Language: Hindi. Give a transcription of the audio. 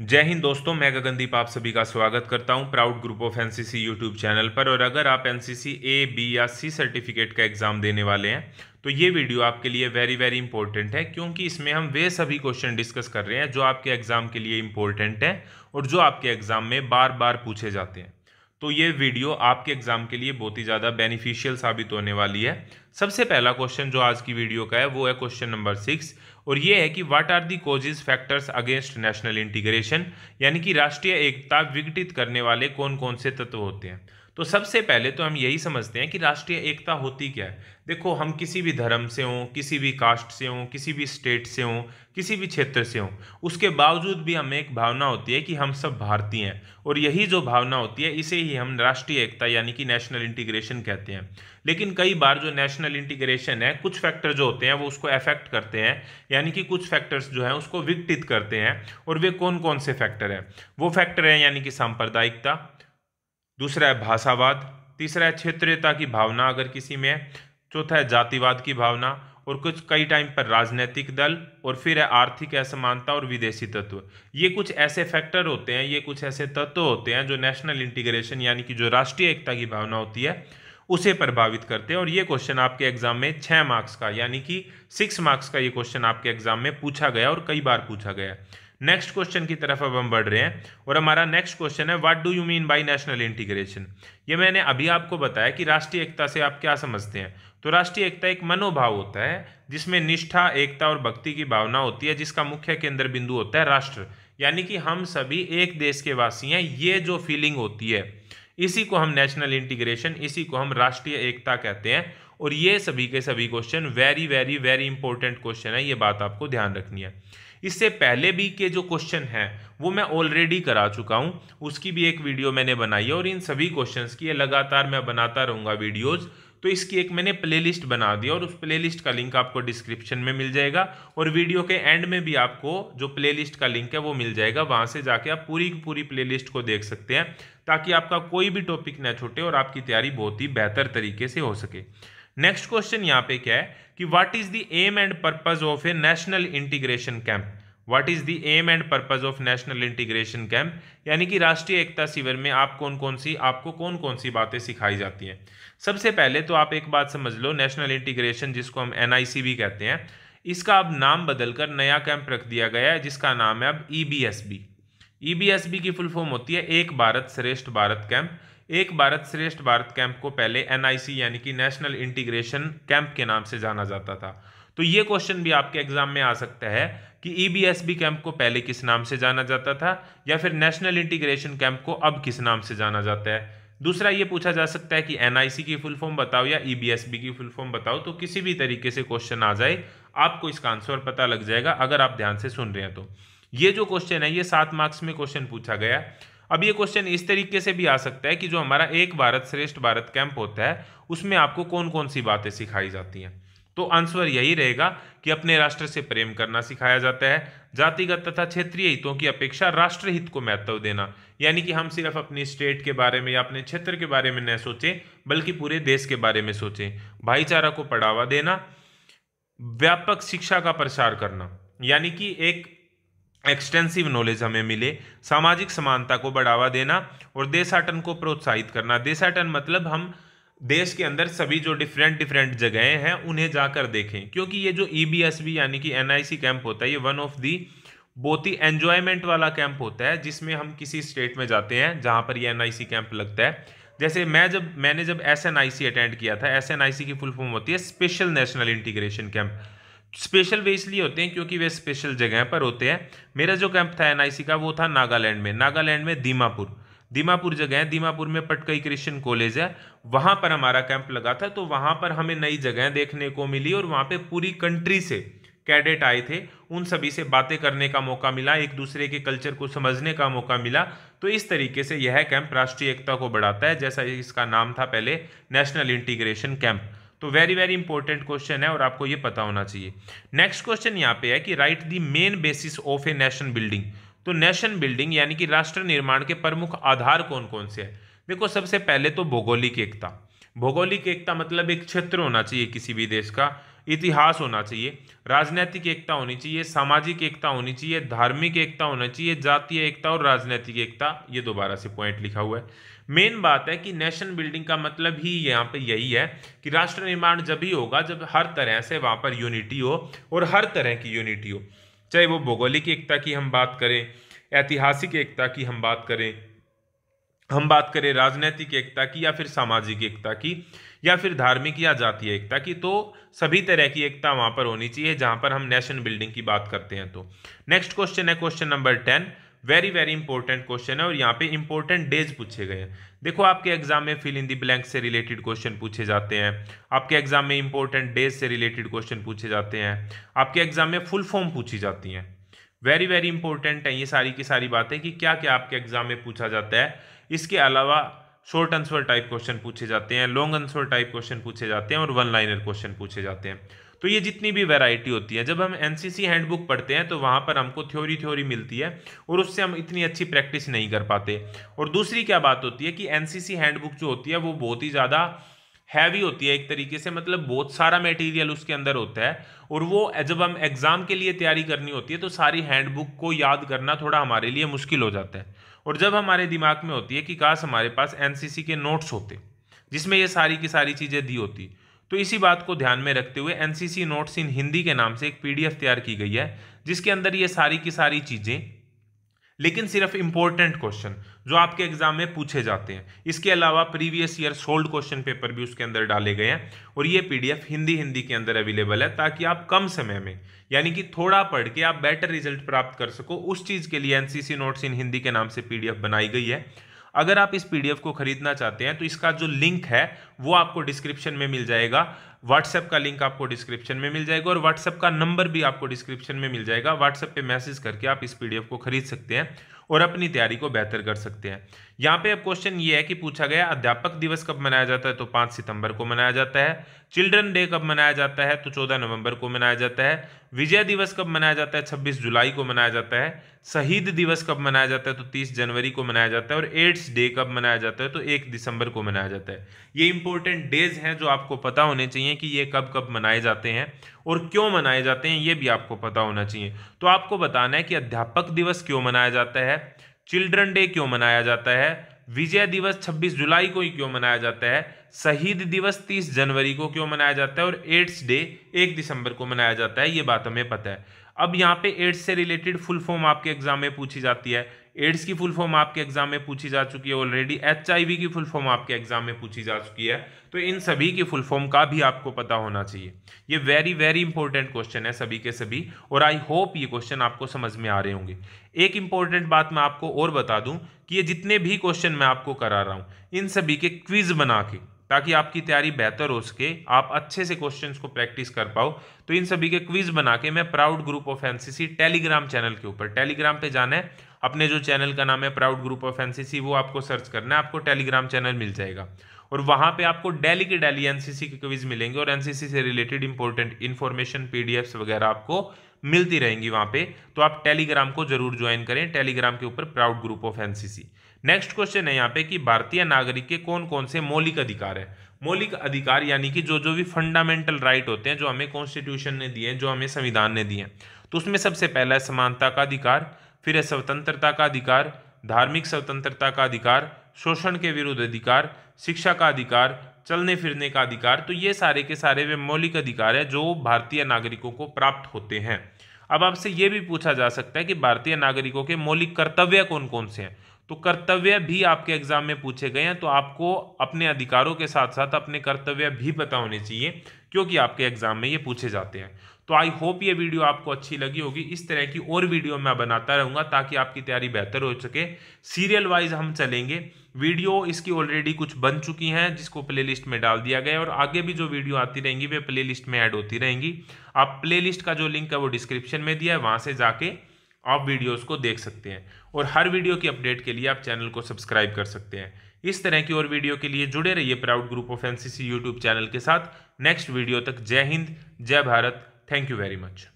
जय हिंद दोस्तों मैं गगनदीप आप सभी का स्वागत करता हूं proud group of NCC YouTube channel पर और अगर आप एनसीसी ए बी या सी सर्टिफिकेट का एग्ज़ाम देने वाले हैं तो ये वीडियो आपके लिए वेरी वेरी इंपॉर्टेंट है क्योंकि इसमें हम वे सभी क्वेश्चन डिस्कस कर रहे हैं जो आपके एग्ज़ाम के लिए इंपॉर्टेंट हैं और जो आपके एग्ज़ाम में बार बार पूछे जाते हैं तो ये वीडियो आपके एग्ज़ाम के लिए बहुत ही ज़्यादा बेनिफिशियल साबित होने वाली है सबसे पहला क्वेश्चन जो आज की वीडियो का है वो है क्वेश्चन नंबर सिक्स और ये है कि what are the causes factors against national integration यानी कि राष्ट्रीय एकता विघटित करने वाले कौन कौन से तत्व होते हैं तो सबसे पहले तो हम यही समझते हैं कि राष्ट्रीय एकता होती क्या है देखो हम किसी भी धर्म से हों किसी भी कास्ट से हों किसी भी स्टेट से हों किसी भी क्षेत्र से हों उसके बावजूद भी हमें एक भावना होती है कि हम सब भारतीय हैं और यही जो भावना होती है इसे ही हम राष्ट्रीय एकता यानी कि नेशनल इंटीग्रेशन कहते हैं लेकिन कई बार जो नेशनल इंटीग्रेशन है कुछ फैक्टर जो होते हैं वो उसको अफेक्ट करते हैं यानी कि कुछ फैक्टर्स जो हैं उसको विकटित करते हैं और वे कौन कौन से फैक्टर हैं वो फैक्टर हैं यानी कि सांप्रदायिकता दूसरा है भाषावाद तीसरा है क्षेत्रीयता की भावना अगर किसी में है चौथा है जातिवाद की भावना और कुछ कई टाइम पर राजनीतिक दल और फिर है आर्थिक असमानता और विदेशी तत्व ये कुछ ऐसे फैक्टर होते हैं ये कुछ ऐसे तत्व होते हैं जो नेशनल इंटीग्रेशन यानी कि जो राष्ट्रीय एकता की भावना होती है उसे प्रभावित करते हैं और ये क्वेश्चन आपके एग्जाम में छः मार्क्स का यानी कि सिक्स मार्क्स का ये क्वेश्चन आपके एग्जाम में पूछा गया और कई बार पूछा गया है नेक्स्ट क्वेश्चन की तरफ अब हम बढ़ रहे हैं और हमारा नेक्स्ट क्वेश्चन है what do you mean by national integration ये मैंने अभी आपको बताया कि राष्ट्रीय एकता से आप क्या समझते हैं तो राष्ट्रीय एकता एक मनोभाव होता है जिसमें निष्ठा एकता और भक्ति की भावना होती है जिसका मुख्य केंद्र बिंदु होता है राष्ट्र यानी कि हम सभी एक देश के वासी हैं ये जो फीलिंग होती है इसी को हम नेशनल इंटीग्रेशन इसी को हम राष्ट्रीय एकता कहते हैं और ये सभी के सभी question very very very important question है ये बात आपको ध्यान रखनी है इससे पहले भी के जो क्वेश्चन हैं वो मैं ऑलरेडी करा चुका हूँ उसकी भी एक वीडियो मैंने बनाई है और इन सभी क्वेश्चन की लगातार मैं बनाता रहूँगा वीडियोज़ तो इसकी एक मैंने प्लेलिस्ट बना दी और उस प्लेलिस्ट का लिंक आपको डिस्क्रिप्शन में मिल जाएगा और वीडियो के एंड में भी आपको जो प्लेलिस्ट का लिंक है वो मिल जाएगा वहाँ से जाके आप पूरी की पूरी प्लेलिस्ट को देख सकते हैं ताकि आपका कोई भी टॉपिक ना छूटे और आपकी तैयारी बहुत ही बेहतर तरीके से हो सके नेक्स्ट क्वेश्चन यहाँ पे क्या है कि what is the aim and purpose of a national integration camp what is the aim and purpose of national integration camp यानी कि राष्ट्रीय एकता शिविर में आप कौन कौन सी आपको कौन कौन सी बातें सिखाई जाती हैं सबसे पहले तो आप एक बात समझ लो नेशनल इंटीग्रेशन जिसको हम एन भी कहते हैं इसका अब नाम बदलकर नया कैंप रख दिया गया है जिसका नाम है अब E B S B E B S B की फुल फॉर्म होती है एक भारत श्रेष्ठ भारत कैंप एक भारत श्रेष्ठ भारत कैंप को पहले एन यानी कि नेशनल इंटीग्रेशन कैंप के नाम से जाना जाता था तो ये क्वेश्चन भी आपके एग्जाम में आ सकता है कि ई e कैंप को पहले किस नाम से जाना जाता था या फिर नेशनल इंटीग्रेशन कैंप को अब किस नाम से जाना जाता है दूसरा ये पूछा जा सकता है कि एन की फुल फॉर्म बताओ या ई e की फुल फॉर्म बताओ तो किसी भी तरीके से क्वेश्चन आ जाए आपको इसका आंसर पता लग जाएगा अगर आप ध्यान से सुन रहे हैं तो ये जो क्वेश्चन है ये सात मार्क्स में क्वेश्चन पूछा गया अब ये क्वेश्चन इस तरीके से भी आ सकता है कि जो हमारा एक भारत श्रेष्ठ भारत कैंप होता है उसमें आपको कौन कौन सी बातें सिखाई जाती हैं तो आंसर यही रहेगा कि अपने राष्ट्र से प्रेम करना सिखाया जाता है जातिगत तथा क्षेत्रीय हितों की अपेक्षा राष्ट्र हित को महत्व देना यानी कि हम सिर्फ अपनी स्टेट के बारे में या अपने क्षेत्र के बारे में न सोचें बल्कि पूरे देश के बारे में सोचें भाईचारा को बढ़ावा देना व्यापक शिक्षा का प्रसार करना यानी कि एक एक्सटेंसिव नॉलेज हमें मिले सामाजिक समानता को बढ़ावा देना और देशाटन को प्रोत्साहित करना देशाटन मतलब हम देश के अंदर सभी जो डिफरेंट डिफरेंट जगहें हैं उन्हें जाकर देखें क्योंकि ये जो ई e यानी कि एन कैंप होता है ये वन ऑफ दी बहुत ही एन्जॉयमेंट वाला कैंप होता है जिसमें हम किसी स्टेट में जाते हैं जहाँ पर ये एन कैंप लगता है जैसे मैं जब मैंने जब एस अटेंड किया था एस की फुल फॉर्म होती है special national integration camp special वे इसलिए होते हैं क्योंकि वे स्पेशल जगह पर होते हैं मेरा जो कैंप था एनआईसी का वो था नागालैंड में नागालैंड में दीमापुर दीमापुर जगह है दीमापुर में पटकई क्रिश्चियन कॉलेज है वहाँ पर हमारा कैंप लगा था तो वहाँ पर हमें नई जगह देखने को मिली और वहाँ पर पूरी कंट्री से कैडेट आए थे उन सभी से बातें करने का मौका मिला एक दूसरे के कल्चर को समझने का मौका मिला तो इस तरीके से यह कैंप राष्ट्रीय एकता को बढ़ाता है जैसा इसका नाम था पहले नेशनल इंटीग्रेशन कैंप तो वेरी वेरी इंपॉर्टेंट क्वेश्चन है और आपको ये पता होना चाहिए नेक्स्ट क्वेश्चन यहाँ पे है कि write the main basis of a nation building तो नेशन बिल्डिंग यानी कि राष्ट्र निर्माण के प्रमुख आधार कौन कौन से है देखो सबसे पहले तो भौगोलिक एकता भौगोलिक एकता मतलब एक क्षेत्र होना चाहिए किसी भी देश का इतिहास होना चाहिए राजनैतिक एकता होनी चाहिए सामाजिक एकता होनी चाहिए धार्मिक एकता होना चाहिए जातीय एकता और राजनैतिक एकता ये दोबारा से पॉइंट लिखा हुआ है मेन बात है कि नेशन बिल्डिंग का मतलब ही यहाँ पे यही है कि राष्ट्र निर्माण जब ही होगा जब हर तरह से वहाँ पर यूनिटी हो और हर तरह की यूनिटी हो चाहे वो भौगोलिक एकता की हम बात करें ऐतिहासिक एकता की हम बात करें हम बात करें राजनैतिक एकता की या फिर सामाजिक एकता की या फिर धार्मिक या जातीय एकता की तो सभी तरह की एकता वहाँ पर होनी चाहिए जहाँ पर हम नेशन बिल्डिंग की बात करते हैं तो नेक्स्ट क्वेश्चन है question number ten very very important question है और यहाँ पे इंपॉर्टेंट डेज पूछे गए हैं देखो आपके एग्जाम में फिल इन दी ब्लैंक से रिलेटेड क्वेश्चन पूछे जाते हैं आपके एग्जाम में इंपॉर्टेंट डेज से रिलेटेड क्वेश्चन पूछे जाते हैं आपके एग्जाम में फुल फॉर्म पूछी जाती हैं वेरी वेरी इंपॉर्टेंट है ये सारी की सारी बातें कि क्या क्या आपके एग्जाम में पूछा जाता है इसके अलावा शॉर्ट आंसर टाइप क्वेश्चन पूछे जाते हैं लॉन्ग आंसर टाइप क्वेश्चन पूछे जाते हैं और वन लाइनर क्वेश्चन पूछे जाते हैं तो ये जितनी भी वैरायटी होती है जब हम एनसीसी हैंडबुक पढ़ते हैं तो वहाँ पर हमको थ्योरी थ्योरी मिलती है और उससे हम इतनी अच्छी प्रैक्टिस नहीं कर पाते और दूसरी क्या बात होती है कि एनसीसी हैंडबुक जो होती है वो बहुत ही ज़्यादा हैवी होती है एक तरीके से मतलब बहुत सारा मटेरियल उसके अंदर होता है और वो जब हम एग्ज़ाम के लिए तैयारी करनी होती है तो सारी हैंडबुक को याद करना थोड़ा हमारे लिए मुश्किल हो जाता है और जब हमारे दिमाग में होती है कि काश हमारे पास एन के नोट्स होते जिसमें ये सारी की सारी चीज़ें दी होती तो इसी बात को ध्यान में रखते हुए एन नोट्स इन हिंदी के नाम से एक पी तैयार की गई है जिसके अंदर ये सारी की सारी चीज़ें लेकिन सिर्फ इंपॉर्टेंट क्वेश्चन जो आपके एग्जाम में पूछे जाते हैं इसके अलावा previous year solved question paper भी उसके अंदर डाले गए हैं और ये पीडीएफ हिंदी हिंदी के अंदर अवेलेबल है ताकि आप कम समय में यानी कि थोड़ा पढ़ के आप बेटर रिजल्ट प्राप्त कर सको उस चीज़ के लिए एनसीसी नोट्स इन हिंदी के नाम से पीडीएफ बनाई गई है अगर आप इस पीडीएफ को खरीदना चाहते हैं तो इसका जो लिंक है वो आपको डिस्क्रिप्शन में मिल जाएगा व्हाट्सएप का लिंक आपको डिस्क्रिप्शन में मिल जाएगा और व्हाट्सएप का नंबर भी आपको डिस्क्रिप्शन में मिल जाएगा व्हाट्सएप पे मैसेज करके आप इस पीडीएफ को खरीद सकते हैं और अपनी तैयारी को बेहतर कर सकते हैं यहाँ पे अब क्वेश्चन ये है कि पूछा गया अध्यापक दिवस कब मनाया जाता है तो पाँच सितंबर को मनाया जाता है चिल्ड्रन डे कब मनाया जाता है तो चौदह नवंबर को मनाया जाता है विजय दिवस कब मनाया जाता है छब्बीस जुलाई को मनाया जाता है शहीद दिवस कब मनाया जाता है तो तीस जनवरी को मनाया जाता है और एड्स डे कब मनाया जाता है तो एक दिसंबर को मनाया जाता है ये इंपॉर्टेंट डेज हैं जो आपको पता होने चाहिए हैं कि ये कब कब मनाए जाते हैं और क्यों मनाए जाते हैं ये भी आपको पता होना चाहिए तो आपको बताना है कि अध्यापक दिवस क्यों मनाया जाता है चिल्ड्रन डे क्यों मनाया जाता है विजय दिवस 26 जुलाई को ही क्यों मनाया जाता है शहीद दिवस 30 जनवरी को क्यों मनाया जाता है और एड्स डे 1 दिसंबर को मनाया जाता है ये बात हमें पता है अब यहाँ पे एड्स से रिलेटेड फुल फॉर्म आपके एग्जाम में पूछी जाती है एड्स की फुल फॉर्म आपके एग्जाम में पूछी जा चुकी है ऑलरेडी एच की फुल फॉर्म आपके एग्जाम में पूछी जा चुकी है तो इन सभी की फुल फॉर्म का भी आपको पता होना चाहिए ये वेरी वेरी इंपॉर्टेंट क्वेश्चन है सभी के सभी और आई होप ये क्वेश्चन आपको समझ में आ रहे होंगे एक इंपॉर्टेंट बात मैं आपको और बता दूं कि ये जितने भी क्वेश्चन मैं आपको करा रहा हूँ इन सभी के क्विज बना के ताकि आपकी तैयारी बेहतर हो सके आप अच्छे से क्वेश्चंस को प्रैक्टिस कर पाओ तो इन सभी के क्विज बना के मैं proud group of NCC Telegram channel के ऊपर टेलीग्राम पे जाना है अपने जो चैनल का नाम है प्राउड ग्रुप ऑफ एनसीसी वो आपको सर्च करना है आपको टेलीग्राम चैनल मिल जाएगा और वहाँ पे आपको डेली के डेली एनसीसी के क्विज मिलेंगे और एनसीसी से रिलेटेड इंपॉर्टेंट इन्फॉर्मेशन पीडीएफ्स वगैरह आपको मिलती रहेंगी वहाँ पे तो आप टेलीग्राम को जरूर ज्वाइन करें टेलीग्राम के ऊपर proud group of NCC next question है यहाँ पे कि भारतीय नागरिक के कौन कौन से मौलिक अधिकार है मौलिक अधिकार यानी कि जो जो भी फंडामेंटल राइट होते हैं जो हमें कॉन्स्टिट्यूशन ने दिए हैं जो हमें संविधान ने दिए हैं तो उसमें सबसे पहला है समानता का अधिकार फिर है स्वतंत्रता का अधिकार धार्मिक स्वतंत्रता का अधिकार शोषण के विरुद्ध अधिकार शिक्षा का अधिकार चलने फिरने का अधिकार तो ये सारे के सारे वे मौलिक अधिकार है जो भारतीय नागरिकों को प्राप्त होते हैं अब आपसे ये भी पूछा जा सकता है कि भारतीय नागरिकों के मौलिक कर्तव्य कौन कौन से हैं तो कर्तव्य भी आपके एग्जाम में पूछे गए हैं तो आपको अपने अधिकारों के साथ साथ अपने कर्तव्य भी पता होने चाहिए क्योंकि आपके एग्जाम में ये पूछे जाते हैं तो आई होप ये वीडियो आपको अच्छी लगी होगी इस तरह की और वीडियो मैं बनाता रहूँगा ताकि आपकी तैयारी बेहतर हो सके सीरियल वाइज हम चलेंगे वीडियो इसकी ऑलरेडी कुछ बन चुकी हैं जिसको प्लेलिस्ट में डाल दिया गया और आगे भी जो वीडियो आती रहेंगी वे प्लेलिस्ट में ऐड होती रहेंगी आप प्लेलिस्ट का जो लिंक है वो डिस्क्रिप्शन में दिया है वहाँ से जाके आप वीडियोस को देख सकते हैं और हर वीडियो की अपडेट के लिए आप चैनल को सब्सक्राइब कर सकते हैं इस तरह की और वीडियो के लिए जुड़े रहिए proud group of NCC YouTube channel के साथ नेक्स्ट वीडियो तक जय हिंद जय Bharat thank you very much